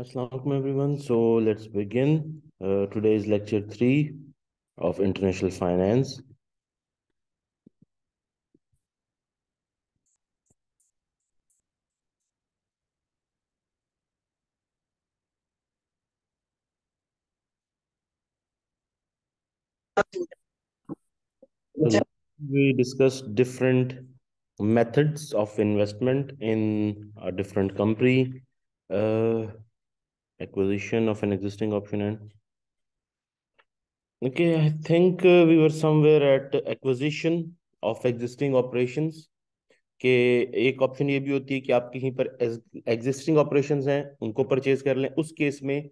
Assalamualaikum everyone. So let's begin. Uh, lecture three of international finance. we discussed different methods of investment in a different country. Uh, acquisition of an existing option and Okay, I think uh, we were somewhere at acquisition of existing operations. के एक option ये भी होती है कि आप कहीं पर एग्जिस्टिंग ऑपरेशंस हैं उनको परचेज कर लें उस केस में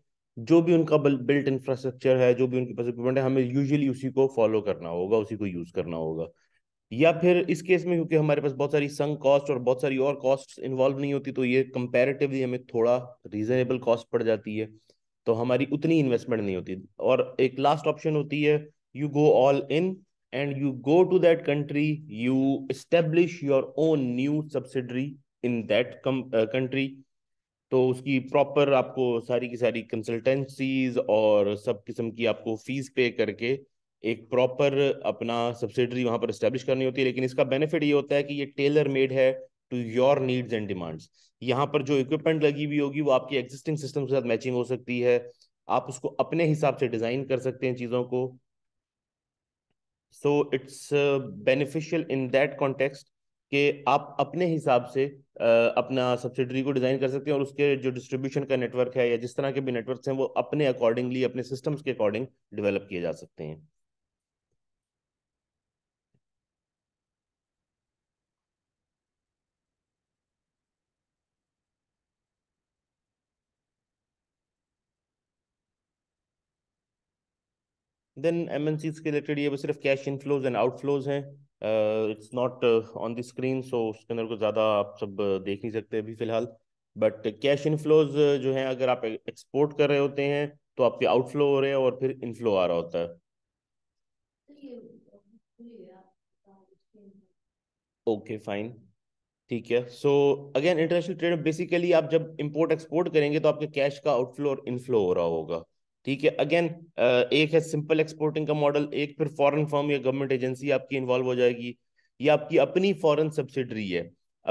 जो भी उनका बिल्ट इंफ्रास्ट्रक्चर है जो भी उनके पास इक्विपमेंट है हमें यूजुअली उसी को फॉलो करना होगा उसी को यूज करना होगा या फिर इस केस में क्योंकि हमारे पास बहुत सारी संग कॉस्ट और बहुत सारी और कॉस्ट इन्वॉल्व नहीं होती तो ये कंपेरेटिवली हमें थोड़ा रीजनेबल कॉस्ट पड़ जाती है तो हमारी उतनी इन्वेस्टमेंट नहीं होती और एक लास्ट ऑप्शन होती है you go all in and you go to that country you establish your own new subsidiary in that country तो उसकी प्रॉपर आपको सारी की सारी कंसल्टेंसीज और सब किस्म की आपको फीस पे करके एक प्रॉपर अपना सब्सिडरी वहां पर स्टेब्लिश करनी होती है लेकिन इसका बेनिफिट ये होता है कि ये टेलर मेड है to your needs and demands यहाँ पर जो इक्विपमेंट लगी हुई होगी वो आपकी एग्जिस्टिंग सिस्टम के साथ मैचिंग हो सकती है आप उसको अपने हिसाब से डिजाइन कर सकते हैं चीजों को so it's beneficial in that context कि आप अपने हिसाब से uh, अपना सब्सिडरी को डिज़ाइन कर सकते हैं और उसके जो डिस्ट्रीब्यूशन का नेटवर्क है या जिस तरह के भी नेटवर्क हैं वो अपने अकॉर्डिंगली अपने सिस्टम्स के अकॉर्डिंग डेवलप किए जा सकते हैं देन सी के रिलेटेड ये सिर्फ कैश इनफ्लोज एंड आउटफ्लोज हैं it's not on the screen so उसके अंदर को ज़्यादा आप सब uh, देख नहीं सकते अभी फिलहाल बट कैश इनफ्लोज जो है अगर आप एक्सपोर्ट कर रहे होते हैं तो आपके आउटफ्लो हो रहे हैं और फिर इनफ्लो आ रहा होता है ओके फाइन ठीक है so again international trade basically आप जब इंपोर्ट एक्सपोर्ट करेंगे तो आपके कैश का आउटफ्लो और इनफ्लो हो रहा होगा ठीक है अगेन एक है सिंपल एक्सपोर्टिंग का मॉडल एक फिर फॉरेन फर्म या गवर्नमेंट एजेंसी आपकी इन्वॉल्व हो जाएगी ये आपकी अपनी फॉरेन सब्सिडरी है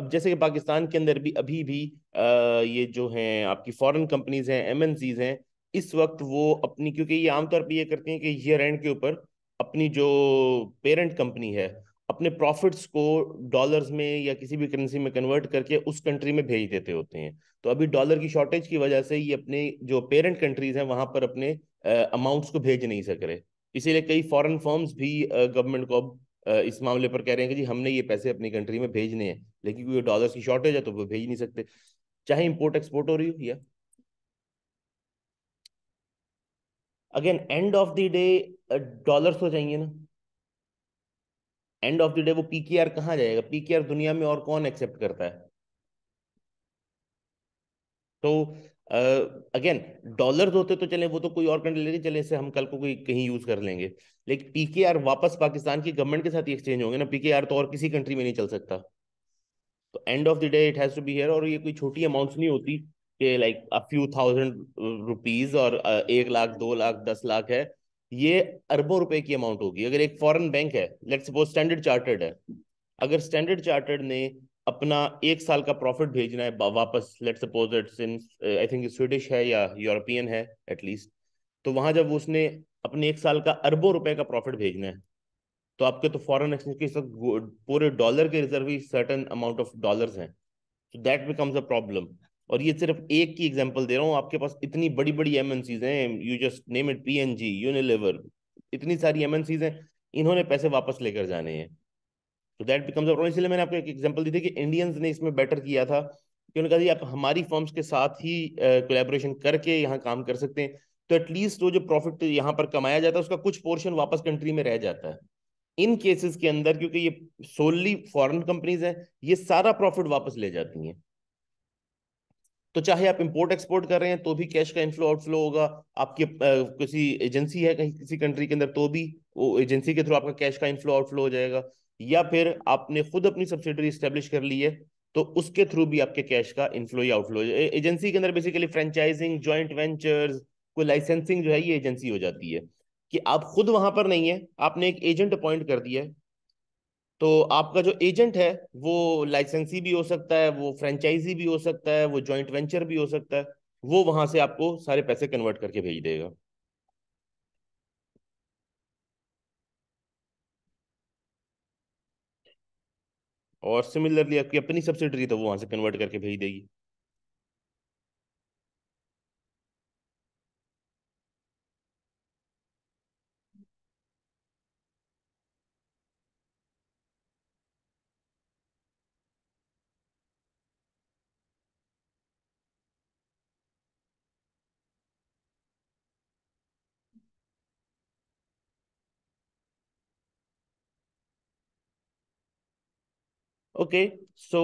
अब जैसे कि पाकिस्तान के अंदर भी अभी भी आ, ये जो है आपकी फॉरेन कंपनीज हैं एम हैं इस वक्त वो अपनी क्योंकि ये आमतौर पर ये करती हैं कि ईयर एंड के ऊपर अपनी जो पेरेंट कंपनी है अपने प्रॉफिट्स को डॉलर्स में या किसी भी करेंसी में कन्वर्ट करके उस कंट्री में भेज देते होते हैं तो अभी डॉलर की शॉर्टेज की वजह से ये अपने जो पेरेंट कंट्रीज हैं वहां पर अपने अमाउंट्स को भेज नहीं सक रहे इसीलिए कई फॉरेन फर्म्स भी गवर्नमेंट को अब इस मामले पर कह रहे हैं कि जी हमने ये पैसे अपनी कंट्री में भेजने हैं लेकिन क्योंकि डॉलर की शॉर्टेज है तो वो भेज नहीं सकते चाहे इम्पोर्ट एक्सपोर्ट हो रही हो या again end of the day dollars तो चाहिए ना एंड ऑफ द डे वो पीकेआर कहा जाएगा पीकेआर दुनिया में और कौन एक्सेप्ट करता है तो अगेन डॉलर होते तो चले वो तो कोई और कंट्री लेके चले इसे हम कल को कोई कहीं यूज कर लेंगे लेकिन पीकेआर वापस पाकिस्तान की गवर्नमेंट के साथ ही एक्सचेंज होंगे ना पीकेआर तो और किसी कंट्री में नहीं चल सकता तो end of the day it has to be here और ये कोई छोटी अमाउंट्स नहीं होती कि like a few thousand rupees और एक लाख दो लाख दस लाख है ये अरबों रुपए की अमाउंट होगी अगर एक फॉरेन बैंक है लेट सपोज स्टैंडर्ड चार्टर्ड है अगर स्टैंडर्ड चार्टर्ड ने अपना एक साल का प्रॉफिट भेजना है वापस let suppose it's in I think Swedish है या यूरोपियन है एटलीस्ट तो वहां जब उसने अपने एक साल का अरबों रुपए का प्रॉफिट भेजना है तो आपके तो फॉरेन एक्सचेंज के पूरे डॉलर के रिजर्व ही सर्टन अमाउंट ऑफ डॉलर्स हैं so that becomes a problem और ये सिर्फ एक की एग्जांपल दे रहा हूँ आपके पास इतनी बड़ी बड़ी एमएनसीज हैं यू जस्ट नेम इट जी यूनिलीवर इतनी सारी एमएनसीज हैं इन्होंने पैसे वापस लेकर जाने हैं तो दैट बिकम्स और इसलिए मैंने आपको एक एग्जाम्पल दी थी कि इंडियंस ने इसमें बेटर किया था कि उन्होंने कहा आप हमारी फर्म्स के साथ ही कोलेबोरेशन uh, करके यहाँ काम कर सकते हैं तो एटलीस्ट वो जो प्रॉफिट यहाँ पर कमाया जाता है उसका कुछ पोर्शन वापस कंट्री में रह जाता है इन केसेस के अंदर क्योंकि ये सोलली फॉरेन कंपनीज हैं ये सारा प्रॉफिट वापस ले जाती हैं तो चाहे आप इंपोर्ट एक्सपोर्ट कर रहे हैं तो भी कैश का इनफ्लो आउटफ्लो होगा आपकी किसी एजेंसी है कहीं किसी कंट्री के अंदर तो भी वो एजेंसी के थ्रू आपका कैश का इनफ्लो आउटफ्लो हो जाएगा या फिर आपने खुद अपनी सब्सिडरी स्टेब्लिश कर ली है तो उसके थ्रू भी आपके कैश का इनफ्लो या आउटफ्लो एजेंसी के अंदर बेसिकली फ्रेंचाइजिंग ज्वाइंट वेंचर्स कोई लाइसेंसिंग जो है ये एजेंसी हो जाती है कि आप खुद वहां पर नहीं है आपने एक एजेंट अपॉइंट कर दिया है तो आपका जो एजेंट है वो लाइसेंसी भी हो सकता है वो फ्रेंचाइजी भी हो सकता है वो जॉइंट वेंचर भी हो सकता है वो वहां से आपको सारे पैसे कन्वर्ट करके भेज देगा और सिमिलरली आपकी अपनी सब्सिडरी तो वो वहां से कन्वर्ट करके भेज देगी ओके सो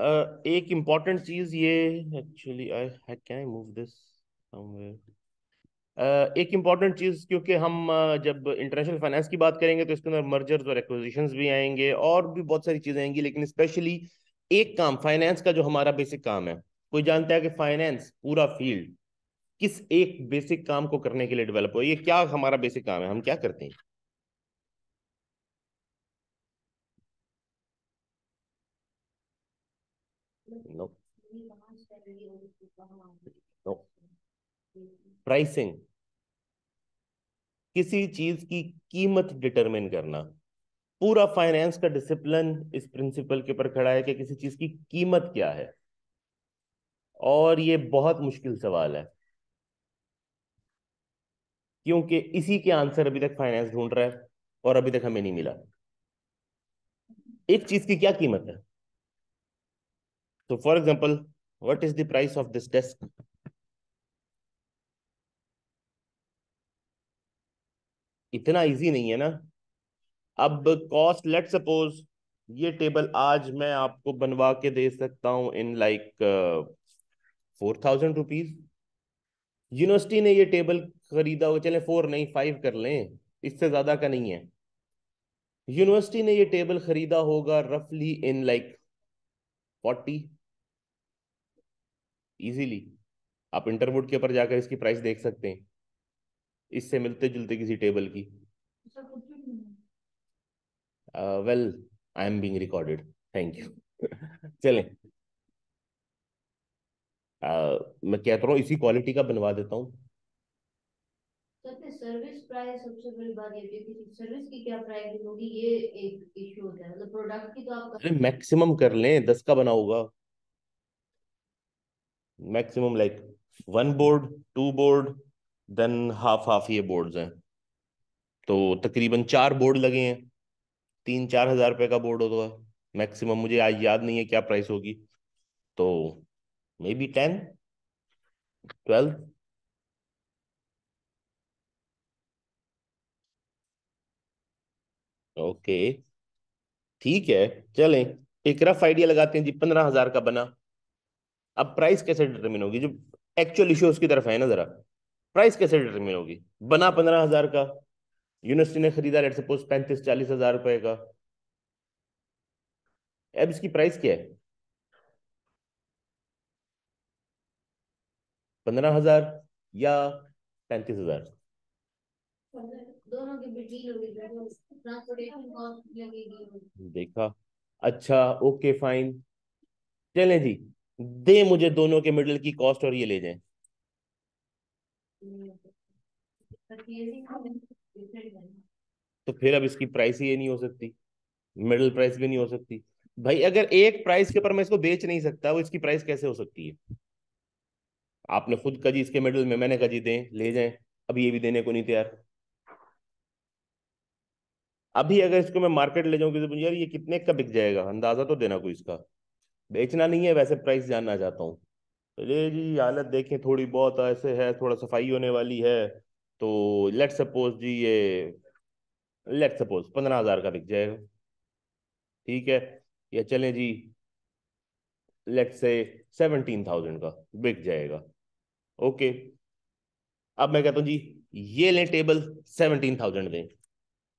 uh, एक इम्पॉर्टेंट चीज ये actually I can I move this एक इम्पॉर्टेंट चीज़ क्योंकि हम uh, जब इंटरनेशनल फाइनेंस की बात करेंगे तो इसके अंदर मर्जर्स और एक्विजिशंस भी आएंगे और भी बहुत सारी चीज़ें आएंगी लेकिन स्पेशली एक काम फाइनेंस का जो हमारा बेसिक काम है कोई जानता है कि फाइनेंस पूरा फील्ड किस एक बेसिक काम को करने के लिए डेवलप हो ये क्या हमारा बेसिक काम है हम क्या करते हैं प्राइसिंग किसी चीज की कीमत डिटरमिन करना पूरा फाइनेंस का डिसिप्लिन इस प्रिंसिपल के ऊपर खड़ा है कि किसी चीज की कीमत क्या है और ये बहुत मुश्किल सवाल है क्योंकि इसी के आंसर अभी तक फाइनेंस ढूंढ रहा है और अभी तक हमें नहीं मिला एक चीज की क्या कीमत है तो for example What is the price of this desk? इतना इजी नहीं है ना अब कॉस्ट लेट सपोज ये टेबल आज मैं आपको बनवा के दे सकता हूं in like four thousand rupees university ने ये टेबल खरीदा हो चले फोर नहीं फाइव कर लें इससे ज्यादा का नहीं है यूनिवर्सिटी ने ये टेबल खरीदा होगा रफली इन लाइक फोर्टी इजीली आप इंटरवुड के ऊपर जाकर इसकी प्राइस देख सकते हैं इससे मिलते जुलते किसी टेबल की well I am being recorded thank you चलें uh, मैं कहता तो हूँ इसी क्वालिटी का बनवा देता हूँ सर्विस प्राइस सबसे बड़ी बात ये थी कि सर्विस की क्या प्राइस होगी ये एक इशू होता है मतलब प्रोडक्ट की तो आप अरे मैक्सिमम कर लें दस का बना होगा maximum like one board two board then half half ये बोर्ड हैं तो तकरीबन चार बोर्ड लगे हैं तीन चार हजार रुपये का बोर्ड होगा मैक्सिमम मुझे आज याद नहीं है क्या प्राइस होगी तो maybe ten twelve okay ठीक है चलें एक रफ आइडिया लगाते हैं जी पंद्रह हजार का बना अब प्राइस कैसे डिटरमिन होगी जो एक्चुअल इश्यू उसकी तरफ है ना जरा प्राइस कैसे डिटरमिन होगी बना पंद्रह हजार का यूनिवर्सिटी ने खरीदा लेट सपोज पैंतीस चालीस हजार रुपए का अब इसकी प्राइस क्या है पंद्रह हजार या पैंतीस हजार देखा अच्छा ओके फाइन चलें जी दे मुझे दोनों के मिडिल की कॉस्ट और ये ले जाए तो फिर अब इसकी प्राइस ही ये नहीं हो सकती मिडिल प्राइस भी नहीं हो सकती भाई अगर एक प्राइस के ऊपर मैं इसको बेच नहीं सकता वो इसकी प्राइस कैसे हो सकती है आपने खुद कजी इसके मेडल में मैंने कजी दें ले जाए अभी ये भी देने को नहीं तैयार अभी अगर इसको मैं मार्केट ले जाऊं किसी यार ये कितने का बिक जाएगा अंदाजा तो देना कोई इसका बेचना नहीं है वैसे प्राइस जानना चाहता हूँ चलिए जी हालत देखें थोड़ी बहुत ऐसे है थोड़ा सफाई होने वाली है तो लेट सपोज जी ये लेट सपोज पंद्रह हज़ार का बिक जाएगा ठीक है या चलें जी लेट से सेवनटीन थाउजेंड का बिक जाएगा ओके अब मैं कहता हूँ जी ये लें टेबल सेवनटीन थाउजेंड दें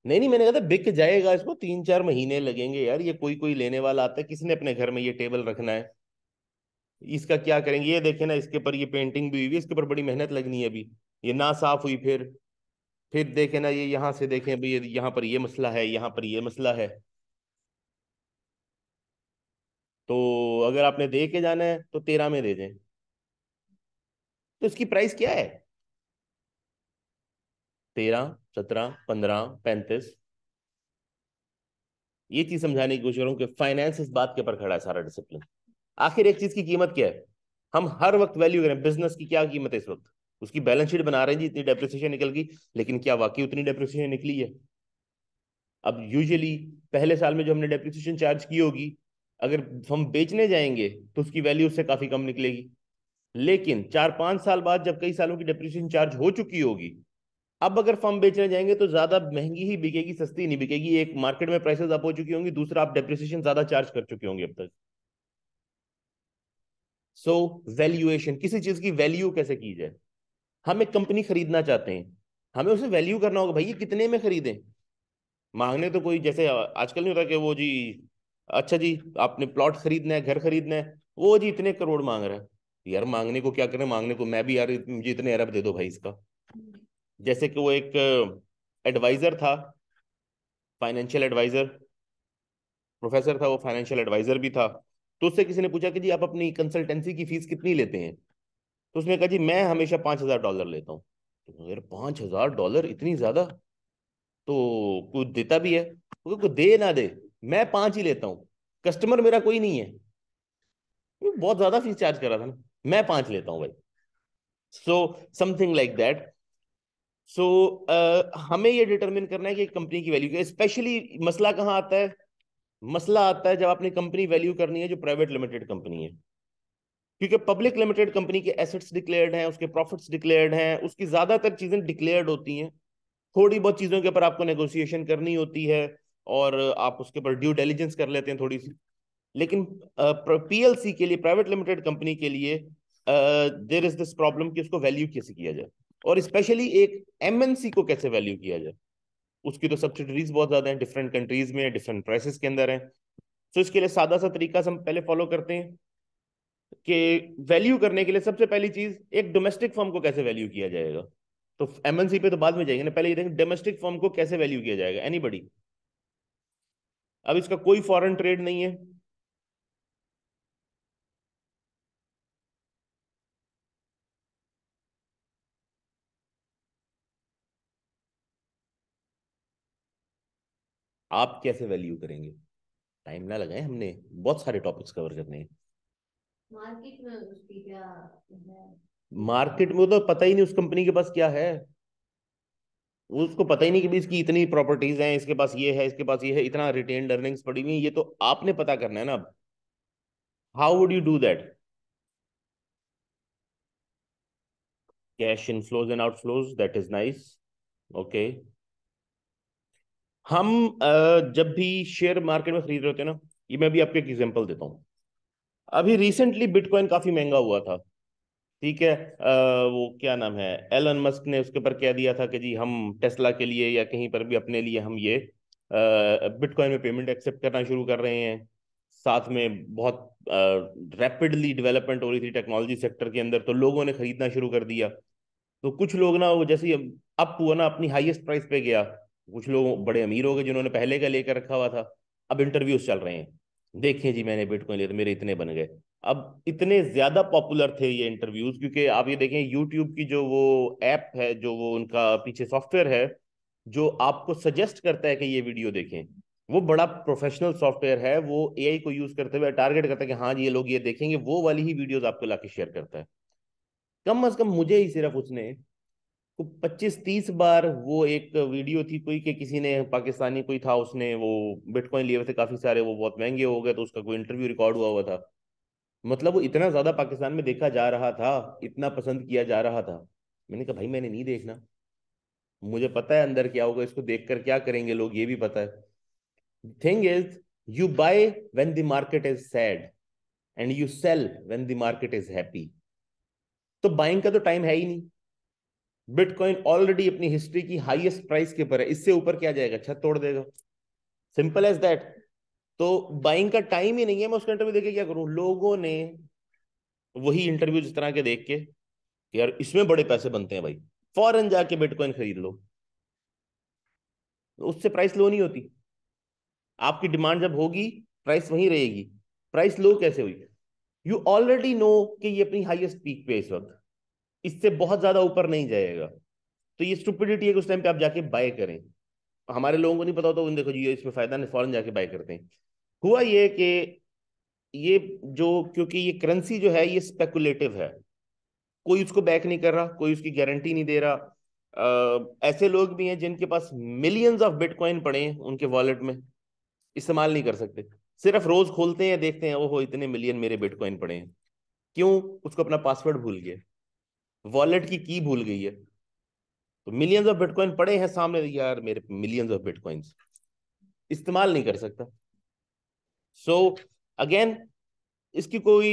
नहीं नहीं मैंने कहा था बिक जाएगा इसको तीन चार महीने लगेंगे यार ये कोई कोई लेने वाला आता है किसने अपने घर में ये टेबल रखना है इसका क्या करेंगे ये देखे ना इसके ऊपर ये पेंटिंग भी हुई है इसके ऊपर बड़ी मेहनत लगनी है अभी ये ना साफ हुई फिर फिर देखे ना ये यहाँ से देखें अभी ये यहाँ पर ये मसला है यहाँ पर ये मसला है तो अगर आपने दे के जाना है तो तेरह में दे दें तो इसकी प्राइस क्या है तेरह सत्रह पंद्रह पैंतीस ये चीज समझाने की कोशिश करूं कि फाइनेंस इस बात के ऊपर खड़ा है सारा डिसिप्लिन आखिर एक चीज की कीमत क्या है हम हर वक्त वैल्यू करें बिजनेस की क्या कीमत है इस वक्त उसकी बैलेंस शीट बना रहे हैं जी इतनी डेप्रिसिएशन निकल गई लेकिन क्या वाकई उतनी डेप्रिसिएशन निकली है अब यूजुअली पहले साल में जो हमने डेप्रिसिएशन चार्ज की होगी अगर हम बेचने जाएंगे तो उसकी वैल्यू उससे काफी कम निकलेगी लेकिन चार पांच साल बाद जब कई सालों की डेप्रिसिएशन चार्ज हो चुकी होगी अब अगर फर्म बेचने जाएंगे तो ज्यादा महंगी ही बिकेगी सस्ती नहीं बिकेगी एक मार्केट में प्राइसेस अप हो चुकी होंगी दूसरा आप डेप्रिसिएशन ज्यादा चार्ज कर चुके होंगे अब तक सो वैल्यूएशन किसी चीज की वैल्यू कैसे की जाए हम एक कंपनी खरीदना चाहते हैं हमें उसे वैल्यू करना होगा भाई ये कितने में खरीदे मांगने तो कोई जैसे आजकल नहीं होता कि वो जी अच्छा जी आपने प्लॉट खरीदना है घर खरीदना है वो जी इतने करोड़ मांग रहा है यार मांगने को क्या करें मांगने को मैं भी यार मुझे इतने अरब दे दो भाई इसका जैसे कि वो एक एडवाइज़र था फाइनेंशियल एडवाइज़र प्रोफेसर था वो फाइनेंशियल एडवाइज़र भी था तो उससे किसी ने पूछा कि जी आप अपनी कंसल्टेंसी की फ़ीस कितनी लेते हैं तो उसने कहा जी मैं हमेशा पांच हज़ार डॉलर लेता हूँ तो अगर हज़ार डॉलर इतनी ज़्यादा तो कुछ देता भी है तो कुछ दे ना दे मैं पांच ही लेता हूँ कस्टमर मेरा कोई नहीं है बहुत ज़्यादा फीस चार्ज कर रहा था ना मैं पांच लेता हूँ भाई so something like that so so, uh, हमें ये डिटरमिन करना है कि कंपनी की वैल्यू स्पेशली मसला कहाँ आता है मसला आता है जब आपने कंपनी वैल्यू करनी है जो प्राइवेट लिमिटेड कंपनी है क्योंकि पब्लिक लिमिटेड कंपनी के एसेट्स डिक्लेयर्ड हैं उसके प्रॉफिट्स डिक्लेयर्ड हैं उसकी ज़्यादातर चीज़ें डिक्लेयर्ड होती हैं थोड़ी बहुत चीज़ों के ऊपर आपको नेगोशिएशन करनी होती है और आप उसके ऊपर ड्यू डेलीजेंस कर लेते हैं थोड़ी सी लेकिन पीएलसी uh, के लिए प्राइवेट लिमिटेड कंपनी के लिए देर इज दिस प्रॉब्लम कि उसको वैल्यू कैसे किया जाए और स्पेशली एक एमएनसी को कैसे वैल्यू किया जाए उसकी तो सब्सिडरीज बहुत ज्यादा हैं डिफरेंट कंट्रीज में डिफरेंट प्राइसेस के अंदर हैं तो इसके लिए सादा सा तरीका हम पहले फॉलो करते हैं कि वैल्यू करने के लिए सबसे पहली चीज एक डोमेस्टिक फॉर्म को कैसे वैल्यू किया जाएगा तो एमएनसी पे तो बाद में जाएंगे ना पहले ये देखें डोमेस्टिक फॉर्म को कैसे वैल्यू किया जाएगा एनी अब इसका कोई फॉरेन ट्रेड नहीं है आप कैसे वैल्यू करेंगे टाइम ना लगाए हमने बहुत सारे टॉपिक्स कवर करने हैं मार्केट में उसकी क्या मार्केट में तो पता ही नहीं उस कंपनी के पास क्या है उसको पता ही नहीं कि इसकी इतनी प्रॉपर्टीज हैं इसके पास ये है इसके पास ये है इतना रिटेन अर्निंग्स पड़ी हुई ये तो आपने पता करना है ना अब how would you do that cash inflows and outflows that is nice okay हम जब भी शेयर मार्केट में खरीद रहे होते हैं ना ये मैं भी आपको एक एग्जांपल देता हूँ अभी रिसेंटली बिटकॉइन काफी महंगा हुआ था ठीक है आ, वो क्या नाम है एलन मस्क ने उसके ऊपर कह दिया था कि जी हम टेस्ला के लिए या कहीं पर भी अपने लिए हम ये बिटकॉइन में पेमेंट एक्सेप्ट करना शुरू कर रहे हैं साथ में बहुत रैपिडली डेवलपमेंट हो रही थी टेक्नोलॉजी सेक्टर के अंदर तो लोगों ने खरीदना शुरू कर दिया तो कुछ लोग ना वो जैसे अप हुआ ना अपनी हाईएस्ट प्राइस पे गया कुछ लोग बड़े अमीर हो गए जिन्होंने पहले का लेकर रखा हुआ था अब इंटरव्यूज चल रहे हैं देखिए जी मैंने बिटकॉइन लिया तो मेरे इतने बन गए अब इतने ज्यादा पॉपुलर थे ये इंटरव्यूज क्योंकि आप ये देखें यूट्यूब की जो वो ऐप है जो वो उनका पीछे सॉफ्टवेयर है जो आपको सजेस्ट करता है कि ये वीडियो देखें वो बड़ा प्रोफेशनल सॉफ्टवेयर है वो ए को यूज करते हुए टारगेट करता है कि हाँ जी ये लोग ये देखेंगे वो वाली ही वीडियोज आपको लाके शेयर करता है कम अज कम मुझे ही सिर्फ उसने तो 25-30 बार वो एक वीडियो थी कोई के किसी ने पाकिस्तानी कोई था उसने वो बिटकॉइन लिए हुए थे काफी सारे वो बहुत महंगे हो गए तो उसका कोई इंटरव्यू रिकॉर्ड हुआ हुआ था मतलब वो इतना ज्यादा पाकिस्तान में देखा जा रहा था इतना पसंद किया जा रहा था मैंने कहा भाई मैंने नहीं देखना मुझे पता है अंदर क्या होगा इसको देख कर क्या करेंगे लोग ये भी पता है thing is you buy when the market is sad and you sell when the market is happy तो बाइंग का तो टाइम है ही नहीं बिटकॉइन ऑलरेडी अपनी हिस्ट्री की हाईएस्ट प्राइस के ऊपर है इससे ऊपर क्या जाएगा छत तोड़ देगा सिंपल एज दैट तो बाइंग का टाइम ही नहीं है मैं उसका इंटरव्यू देखे क्या करूं लोगों ने वही इंटरव्यू जिस तरह के देख के यार इसमें बड़े पैसे बनते हैं भाई फॉरन जाके बिटकॉइन खरीद लो उससे प्राइस लो नहीं होती आपकी डिमांड जब होगी प्राइस वहीं रहेगी प्राइस लो कैसे हुई यू ऑलरेडी नो कि ये अपनी हाईएस्ट पीक पे इस वक्त इससे बहुत ज्यादा ऊपर नहीं जाएगा तो ये स्टूपिडिटी है कि उस टाइम पे आप जाके बाय करें हमारे लोगों को नहीं पता होता उन देखो ये इसमें फायदा नहीं फॉरन जाके बाय करते हैं हुआ ये कि ये जो क्योंकि ये करेंसी जो है ये स्पेकुलेटिव है कोई उसको बैक नहीं कर रहा कोई उसकी गारंटी नहीं दे रहा आ, ऐसे लोग भी हैं जिनके पास मिलियंस ऑफ बिटकॉइन पड़े हैं उनके वॉलेट में इस्तेमाल नहीं कर सकते सिर्फ रोज खोलते हैं देखते हैं ओहो इतने मिलियन मेरे बिटकॉइन पड़े हैं क्यों उसको अपना पासवर्ड भूल गया वॉलेट की की भूल गई है तो मिलियंस ऑफ बिटकॉइन पड़े हैं सामने यार मेरे मिलियंस ऑफ बिटकॉइंस इस्तेमाल नहीं कर सकता सो so, अगेन इसकी कोई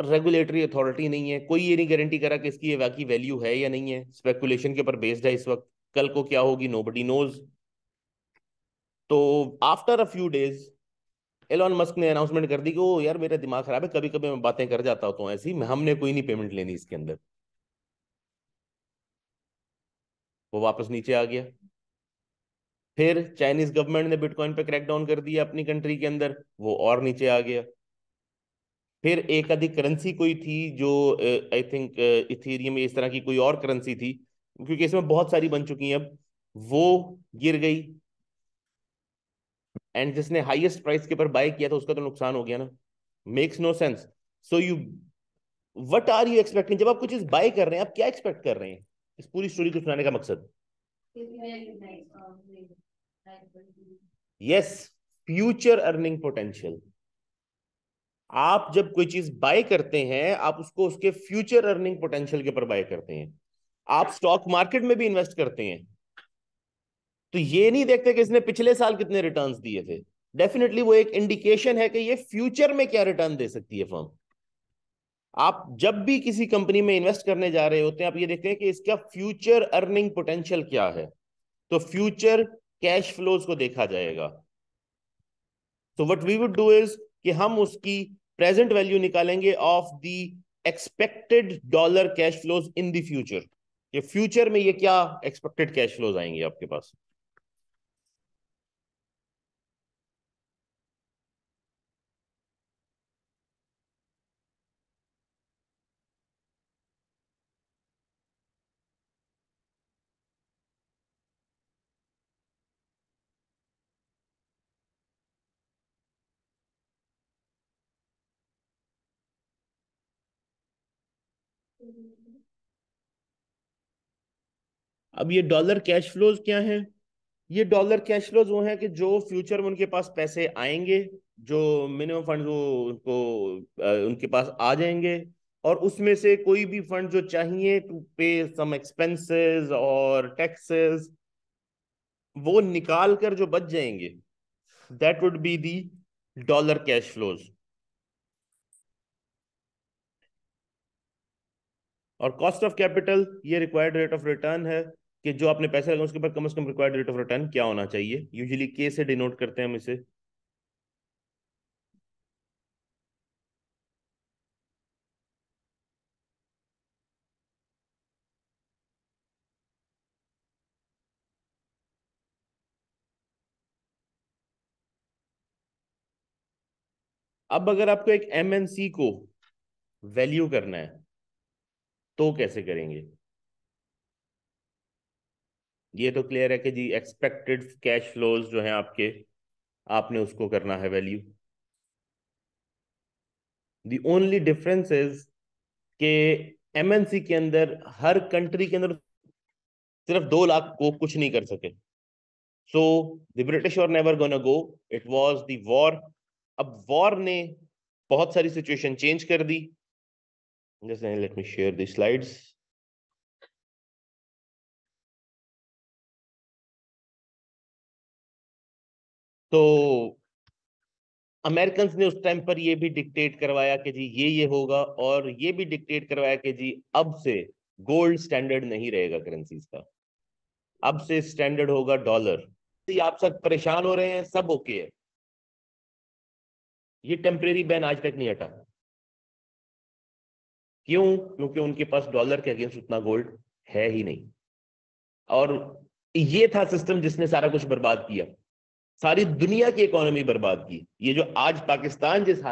रेगुलेटरी अथॉरिटी नहीं है कोई ये नहीं गारंटी करा कि इसकी ये वाकई वैल्यू है या नहीं है स्पेकुलेशन के ऊपर बेस्ड है इस वक्त कल को क्या होगी नो बडी नोज तो after a few days Elon Musk ने अनाउंसमेंट कर दी कि ओ यार मेरा दिमाग खराब है कभी कभी मैं बातें कर जाता होता तो हूँ ऐसी हमने कोई नहीं पेमेंट लेनी इसके अंदर वो वापस नीचे आ गया फिर चाइनीज गवर्नमेंट ने बिटकॉइन पे क्रैकडाउन कर दिया अपनी कंट्री के अंदर वो और नीचे आ गया फिर एक अधिक करेंसी कोई थी जो आई थिंक इथेरियम इस तरह की कोई और करेंसी थी क्योंकि इसमें बहुत सारी बन चुकी हैं अब वो गिर गई एंड जिसने हाईएस्ट प्राइस के ऊपर बाय किया था उसका तो नुकसान हो गया ना makes no sense so you what are you expecting जब आप कुछ चीज बाय कर रहे हैं आप क्या एक्सपेक्ट कर रहे हैं इस पूरी स्टोरी को सुनाने का मकसद यस फ्यूचर अर्निंग पोटेंशियल आप जब कोई चीज बाय करते हैं आप उसको उसके फ्यूचर अर्निंग पोटेंशियल के ऊपर बाय करते हैं आप स्टॉक मार्केट में भी इन्वेस्ट करते हैं तो ये नहीं देखते कि इसने पिछले साल कितने रिटर्न्स दिए थे डेफिनेटली वो एक इंडिकेशन है कि ये फ्यूचर में क्या रिटर्न दे सकती है फर्म आप जब भी किसी कंपनी में इन्वेस्ट करने जा रहे होते हैं आप ये देखते हैं कि इसका फ्यूचर अर्निंग पोटेंशियल क्या है तो फ्यूचर कैश फ्लोज को देखा जाएगा तो what we would do is कि हम उसकी प्रेजेंट वैल्यू निकालेंगे of the expected dollar cash flows in the future future में ये क्या एक्सपेक्टेड कैश फ्लोज आएंगे आपके पास अब ये डॉलर कैश फ्लोज क्या हैं ये डॉलर कैश फ्लोज वो हैं कि जो फ्यूचर में उनके पास पैसे आएंगे जो मिनिमम फंड वो उनको उनके पास आ जाएंगे और उसमें से कोई भी फंड जो चाहिए टू पे सम एक्सपेंसेस और टैक्सेस वो निकाल कर जो बच जाएंगे that would be the dollar cash flows और कॉस्ट ऑफ कैपिटल ये रिक्वायर्ड रेट ऑफ रिटर्न है कि जो आपने पैसे लगाए उसके ऊपर कम से कम रिक्वायर्ड रेट ऑफ रिटर्न क्या होना चाहिए यूजुअली के से डिनोट करते हैं हम इसे अब अगर आपको एक एम एन सी को वैल्यू करना है तो कैसे करेंगे ये तो क्लियर है कि जी एक्सपेक्टेड कैश फ्लोज जो है आपके आपने उसको करना है वैल्यू दी ओनली डिफरेंस इज के एमएनसी के अंदर हर कंट्री के अंदर सिर्फ दो लाख को कुछ नहीं कर सके सो द ब्रिटिश और never gonna go it was दॉर वॉर अब वॉर ने बहुत सारी सिचुएशन चेंज कर दी Just then let me share the slides. तो अमेरिकन ने उस टाइम पर ये भी डिक्टेट करवाया कि जी ये ये होगा और ये भी डिक्टेट करवाया कि जी अब से गोल्ड स्टैंडर्ड नहीं रहेगा करेंसीज का अब से स्टैंडर्ड होगा डॉलर आप सब परेशान हो रहे हैं सब ओके है ये टेम्परेरी बैन आज तक नहीं हटा क्यों क्योंकि उनके पास डॉलर के अगेंस्ट उतना गोल्ड है ही नहीं और ये था सिस्टम जिसने सारा कुछ बर्बाद किया सारी दुनिया की इकोनॉमी बर्बाद की ये जो आज पाकिस्तान जिस